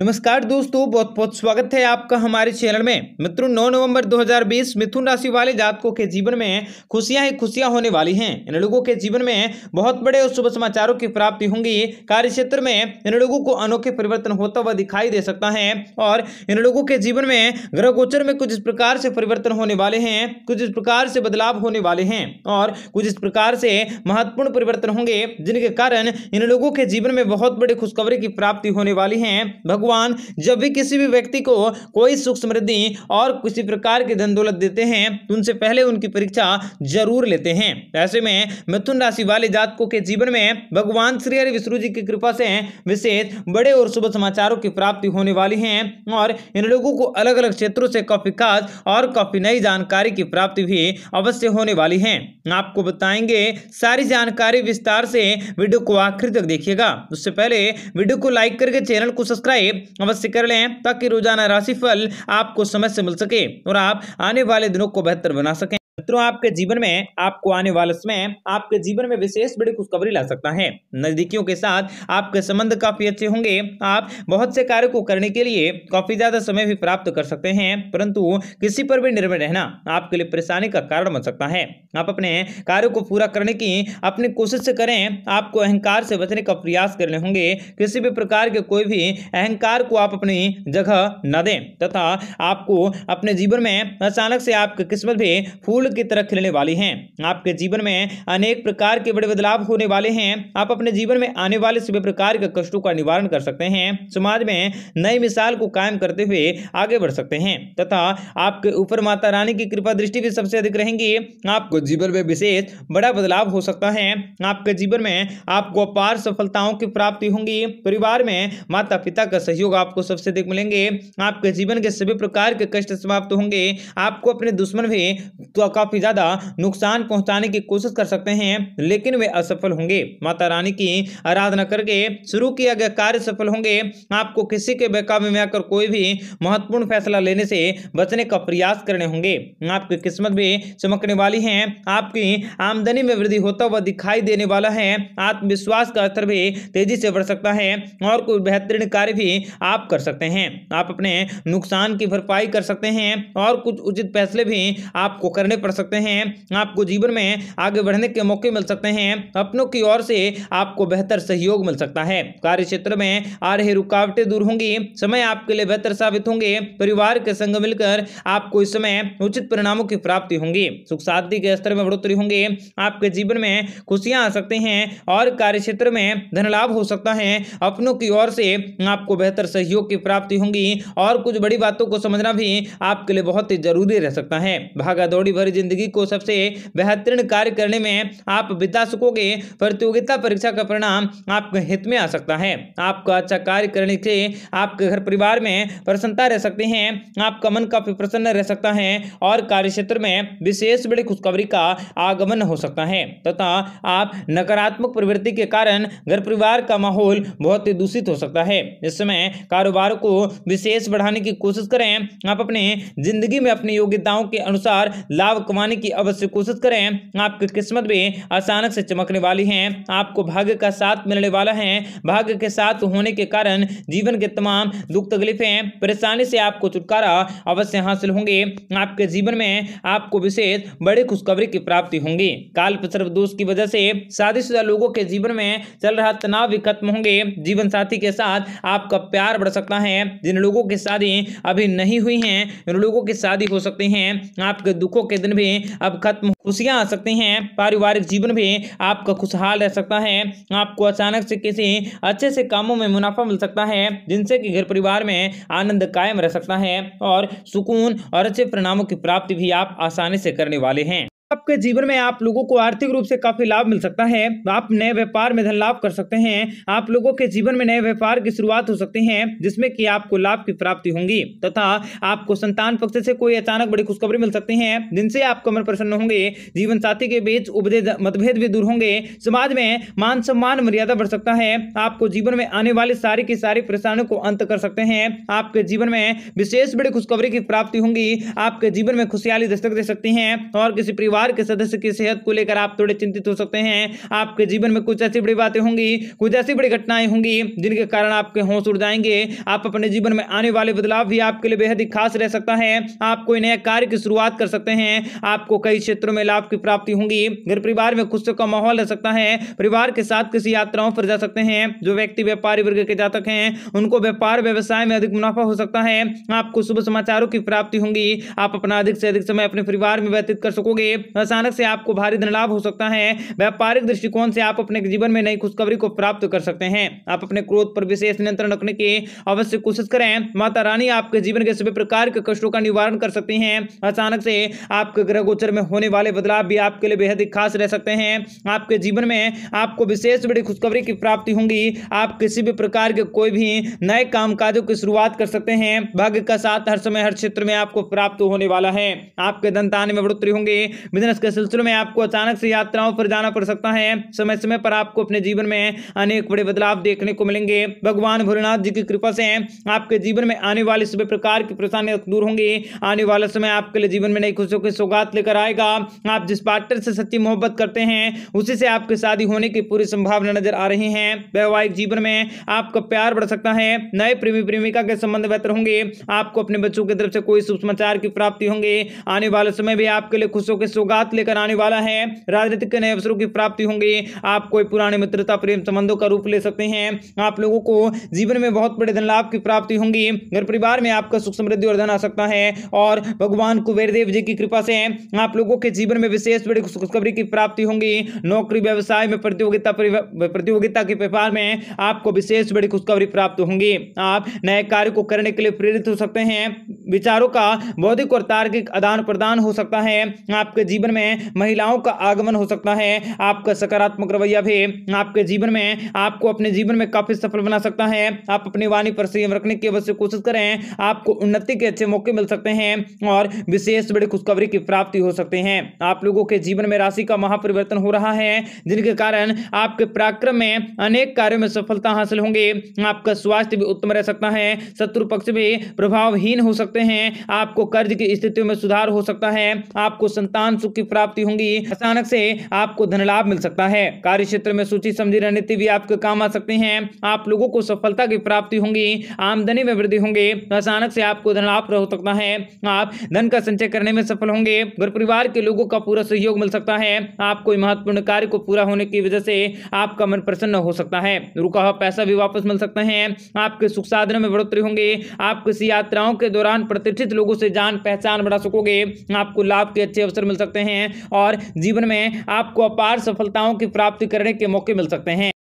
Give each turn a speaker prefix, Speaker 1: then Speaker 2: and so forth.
Speaker 1: नमस्कार दोस्तों बहुत बहुत स्वागत है आपका हमारे चैनल में मित्रों 9 नवंबर 2020 मिथुन राशि वाले जातकों के जीवन में खुशियां ही खुशियां होने वाली हैं इन लोगों के जीवन में बहुत बड़े और शुभ समाचारों की प्राप्ति होंगी कार्य क्षेत्र में इन लोगों को अनोखे परिवर्तन होता हुआ दिखाई दे सकता है और इन लोगों के जीवन में ग्रह गोचर में कुछ इस प्रकार से परिवर्तन होने वाले हैं कुछ इस प्रकार से बदलाव होने वाले हैं और कुछ इस प्रकार से महत्वपूर्ण परिवर्तन होंगे जिनके कारण इन लोगों के जीवन में बहुत बड़ी खुशखबरी की प्राप्ति होने वाली है भगवान भगवान जब भी किसी भी व्यक्ति को कोई सुख समृद्धि और किसी प्रकार की धन दौलत देते हैं तो उनसे पहले उनकी परीक्षा जरूर लेते हैं ऐसे में मिथुन राशि वाले जातकों के जीवन में भगवान श्री हरि विष्णु जी की कृपा से विशेष बड़े और शुभ समाचारों की प्राप्ति होने वाली है और इन लोगों को अलग अलग क्षेत्रों से काफी खास और काफी नई जानकारी की प्राप्ति भी अवश्य होने वाली है आपको बताएंगे सारी जानकारी विस्तार से वीडियो को आखिर तक देखिएगा उससे पहले वीडियो को लाइक करके चैनल को सब्सक्राइब अवश्य कर लें ताकि रोजाना राशिफल आपको समय से मिल सके और आप आने वाले दिनों को बेहतर बना सकें मित्रों आपके जीवन में आपको आने वाले समय आपके जीवन में विशेष बड़ी खुशखबरी ला सकता है नजदीकियों के साथ आपके संबंध काफी अच्छे होंगे आप बहुत से कार्य को करने के लिए काफी ज्यादा समय भी प्राप्त कर सकते हैं परंतु किसी पर भी निर्भर रहना आपके लिए परेशानी का कारण बन सकता है आप अपने कार्य को पूरा करने की अपनी कोशिश करें आपको अहंकार से बचने का प्रयास करने होंगे किसी भी प्रकार के कोई भी अहंकार को आप अपनी जगह न दें तथा आपको अपने जीवन में अचानक से आपकी किस्मत भी फूल फल की तरह खिलने वाले हैं आपके जीवन में अनेक प्रकार के बड़े बदलाव होने वाले हैं आप अपने जीवन में आने वाले सभी प्रकार के कष्टों का निवारण कर सकते हैं समाज में नई मिसाल को कायम करते हुए आगे बढ़ सकते हैं तथा आपके ऊपर माता रानी की कृपा दृष्टि भी सबसे अधिक रहेंगी आपको जीवन में विशेष बड़ा बदलाव हो सकता है आपके जीवन में आपको अपार सफलताओं की प्राप्ति होंगी परिवार में माता पिता का सहयोग आपको सबसे अधिक मिलेंगे आपके जीवन के सभी प्रकार के कष्ट समाप्त होंगे आपको अपने दुश्मन भी तो काफ़ी ज़्यादा नुकसान पहुंचाने की कोशिश कर सकते हैं लेकिन वे असफल होंगे माता रानी की आराधना करके शुरू किया गया कार्य सफल होंगे आपको किसी के बेकाबू में आकर कोई भी महत्वपूर्ण फैसला लेने से बचने का प्रयास करने होंगे आपकी किस्मत भी चमकने वाली है आपकी आमदनी में वृद्धि होता हुआ दिखाई देने वाला है आत्मविश्वास का स्तर भी तेजी से बढ़ सकता है और कोई बेहतरीन कार्य भी आप कर सकते हैं आप अपने नुकसान की भरपाई कर सकते हैं और कुछ उचित फैसले भी आपको करने पड़ पढ़ सकते हैं आपको जीवन में आगे बढ़ने के मौके मिल सकते हैं अपनों की ओर से आपको बेहतर सहयोग मिल सकता है कार्य क्षेत्र में आ रही रुकावटें दूर होंगी समय आपके लिए बेहतर साबित होंगे परिवार के संग मिलकर आपको इस समय उचित परिणामों की प्राप्ति होंगी सुख शांति के स्तर में बढ़ोतरी होंगे आपके जीवन में खुशियां आ सकते हैं और कार्य क्षेत्र में धन लाभ हो सकता है अपनों की ओर से आपको बेहतर सहयोग की प्राप्ति होंगी और कुछ बड़ी बातों को समझना भी आपके लिए बहुत ही जरूरी रह सकता है भागा दौड़ी भर भरी जिंदगी को सबसे बेहतरीन कार्य करने में आप बिता सकोगे प्रतियोगिता परीक्षा का परिणाम आपके हित में आ सकता है आपका अच्छा कार्य करने से आपके घर परिवार में प्रसन्नता रह सकते हैं आपका मन काफी प्रसन्न रह सकता है और कार्य क्षेत्र में विशेष बड़ी खुशखबरी का आगमन हो सकता है तथा आप नकारात्मक प्रवृत्ति के कारण घर परिवार का माहौल बहुत ही दूषित हो सकता है इस समय कारोबार को विशेष बढ़ाने की कोशिश करें आप अपने जिंदगी में अपनी योग्यताओं के अनुसार लाभ लाभ कमाने की अवश्य कोशिश करें आपकी किस्मत भी अचानक से चमकने वाली है आपको भाग्य का साथ मिलने वाला है भाग्य के साथ होने के कारण जीवन के तमाम दुख तकलीफें परेशानी से आपको छुटकारा अवश्य हासिल होंगे आपके जीवन में आपको विशेष बड़ी खुशखबरी की प्राप्ति होंगी काल प्रसर्व दोष की वजह से शादीशुदा लोगों के जीवन में चल रहा तनाव भी खत्म होंगे जीवन साथी के साथ आपका प्यार बढ़ सकता है जिन लोगों की शादी अभी नहीं हुई है उन लोगों की शादी हो सकती है आपके दुखों के दिन दिन भी अब खत्म खुशियां आ सकती हैं पारिवारिक जीवन भी आपका खुशहाल रह सकता है आपको अचानक से किसी अच्छे से कामों में मुनाफा मिल सकता है जिनसे कि घर परिवार में आनंद कायम रह सकता है और सुकून और अच्छे परिणामों की प्राप्ति भी आप आसानी से करने वाले हैं आपके जीवन में आप लोगों को आर्थिक रूप से काफी लाभ मिल सकता है आप नए व्यापार में धन लाभ कर सकते हैं आप लोगों के जीवन में नए व्यापार की शुरुआत हो सकती है जिसमें कि आपको लाभ की प्राप्ति होंगी तथा आपको संतान पक्ष से कोई अचानक बड़ी खुशखबरी मिल सकती है जिनसे आप कमर प्रसन्न होंगे जीवन साथी के बीच उपदे मतभेद भी दूर होंगे समाज में मान सम्मान मर्यादा बढ़ सकता है आपको जीवन में आने वाली सारी की सारी परेशानियों को अंत कर सकते हैं आपके जीवन में विशेष बड़ी खुशखबरी की प्राप्ति होंगी आपके जीवन में खुशहाली दस्तक दे सकती है और किसी परिवार परिवार के सदस्य की सेहत को लेकर आप थोड़े चिंतित हो सकते हैं आपके जीवन में कुछ ऐसी बड़ी बातें होंगी कुछ ऐसी बड़ी घटनाएं होंगी जिनके कारण आपके होश उड़ जाएंगे आप अपने जीवन में आने वाले बदलाव भी आपके लिए बेहद ही खास रह सकता है आप कोई नया कार्य की शुरुआत कर सकते हैं आपको कई क्षेत्रों में लाभ की प्राप्ति होंगी घर परिवार में खुश का माहौल रह सकता है परिवार के साथ किसी यात्राओं पर जा सकते हैं जो व्यक्ति व्यापारी वर्ग के जातक हैं उनको व्यापार व्यवसाय में अधिक मुनाफा हो सकता है आपको शुभ समाचारों की प्राप्ति होंगी आप अपना अधिक से अधिक समय अपने परिवार में व्यतीत कर सकोगे अचानक से आपको भारी धन लाभ हो सकता है व्यापारिक दृष्टिकोण से आप अपने जीवन में नई खुशखबरी को प्राप्त कर सकते हैं आप अपने क्रोध पर विशेष नियंत्रण रखने की अवश्य कोशिश करें माता रानी आपके जीवन के सभी प्रकार के कष्टों का निवारण कर सकती हैं अचानक से आपके ग्रह गोचर में होने वाले बदलाव भी आपके लिए बेहद ही खास रह सकते हैं आपके जीवन में आपको विशेष बड़ी खुशखबरी की प्राप्ति होंगी आप किसी भी प्रकार के कोई भी नए कामकाजों की शुरुआत कर सकते हैं भाग्य का साथ हर समय हर क्षेत्र में आपको प्राप्त होने वाला है आपके दंतान में बढ़ोतरी होंगी बिजनेस के सिलसिले में आपको अचानक से यात्राओं पर जाना पड़ सकता है समय समय पर आपको अपने जीवन में अनेक बड़े बदलाव देखने को मिलेंगे भगवान भोलेनाथ जी की कृपा से आपके जीवन में आने वाले सभी प्रकार की परेशानियां दूर होंगी आने वाला समय आपके लिए जीवन में नई खुशियों की सौगात लेकर आएगा आप जिस पार्टनर से सच्ची मोहब्बत करते हैं उसी से आपके शादी होने की पूरी संभावना नजर आ रही है वैवाहिक जीवन में आपका प्यार बढ़ सकता है नए प्रेमी प्रेमिका के संबंध बेहतर होंगे आपको अपने बच्चों की तरफ से कोई सुसमाचार की प्राप्ति होंगे आने वाले समय भी आपके लिए खुशियों के सौगात सौगात लेकर आने वाला है राजनीतिक नए अवसरों की प्राप्ति होंगे आप कोई पुराने मित्रता प्रेम संबंधों का रूप ले सकते हैं आप लोगों को जीवन में बहुत बड़े धन लाभ की प्राप्ति होंगी घर परिवार में आपका सुख समृद्धि और धन आ सकता है और भगवान कुबेर देव जी की कृपा से आप लोगों के जीवन में विशेष बड़ी खुशखबरी की प्राप्ति होंगी नौकरी व्यवसाय में प्रतियोगिता प्रतियोगिता के व्यापार में आपको विशेष बड़ी खुशखबरी प्राप्त होंगी आप नए कार्य को करने के लिए प्रेरित हो सकते हैं विचारों का बौद्धिक और तार्किक आदान प्रदान हो सकता है आपके जीवन जीवन में महिलाओं का आगमन हो सकता है आपका सकारात्मक रवैया भी आपके जीवन में आपको अपने जीवन में काफी सफल बना सकता है आप अपनी वाणी पर संयम रखने की अवश्य कोशिश करें आपको उन्नति के अच्छे मौके मिल सकते हैं और विशेष बड़ी खुशखबरी की प्राप्ति हो सकते हैं आप लोगों के जीवन में राशि का महापरिवर्तन हो रहा है जिनके कारण आपके पराक्रम में अनेक कार्यों में सफलता हासिल होंगे आपका स्वास्थ्य भी उत्तम रह सकता है शत्रु पक्ष भी प्रभावहीन हो सकते हैं आपको कर्ज की स्थितियों में सुधार हो सकता है आपको संतान सुख की प्राप्ति होंगी अचानक से आपको धन लाभ मिल सकता है कार्य क्षेत्र में सूची समझी रणनीति भी आपके काम आ सकते हैं आप लोगों को सफलता की प्राप्ति होंगी आमदनी में वृद्धि होंगे तो अचानक से आपको धन लाभ हो सकता है आप धन का संचय करने में सफल होंगे घर परिवार के लोगों का पूरा सहयोग मिल सकता है आप कोई महत्वपूर्ण कार्य को पूरा होने की वजह से आपका मन प्रसन्न हो सकता है रुका हुआ पैसा भी वापस मिल सकता है आपके सुख साधनों में बढ़ोतरी होंगे आप किसी यात्राओं के दौरान प्रतिष्ठित लोगों से जान पहचान बढ़ा सकोगे आपको लाभ के अच्छे अवसर मिल सकते सकते हैं और जीवन में आपको अपार सफलताओं की प्राप्ति करने के मौके मिल सकते हैं